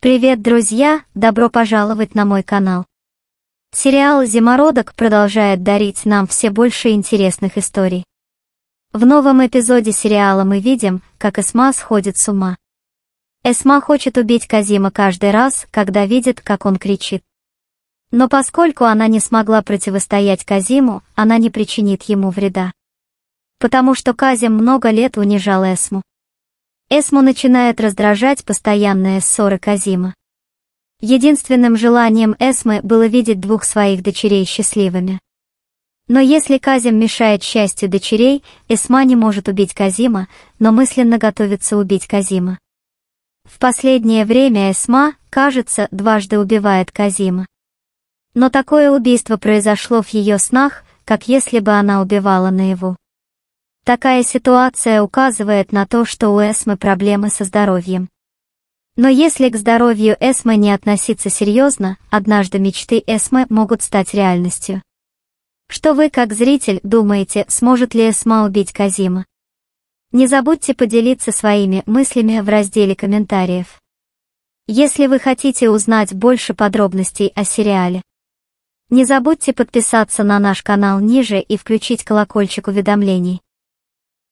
Привет, друзья! Добро пожаловать на мой канал. Сериал «Зимородок» продолжает дарить нам все больше интересных историй. В новом эпизоде сериала мы видим, как Эсма сходит с ума. Эсма хочет убить Казима каждый раз, когда видит, как он кричит. Но поскольку она не смогла противостоять Казиму, она не причинит ему вреда. Потому что Казим много лет унижал Эсму. Эсму начинает раздражать постоянная ссора Казима. Единственным желанием Эсмы было видеть двух своих дочерей счастливыми. Но если Казим мешает счастью дочерей, Эсма не может убить Казима, но мысленно готовится убить Казима. В последнее время Эсма, кажется, дважды убивает Казима. Но такое убийство произошло в ее снах, как если бы она убивала наяву. Такая ситуация указывает на то, что у Эсмы проблемы со здоровьем. Но если к здоровью Эсмы не относиться серьезно, однажды мечты Эсмы могут стать реальностью. Что вы, как зритель, думаете, сможет ли Эсма убить Казима? Не забудьте поделиться своими мыслями в разделе комментариев. Если вы хотите узнать больше подробностей о сериале, не забудьте подписаться на наш канал ниже и включить колокольчик уведомлений.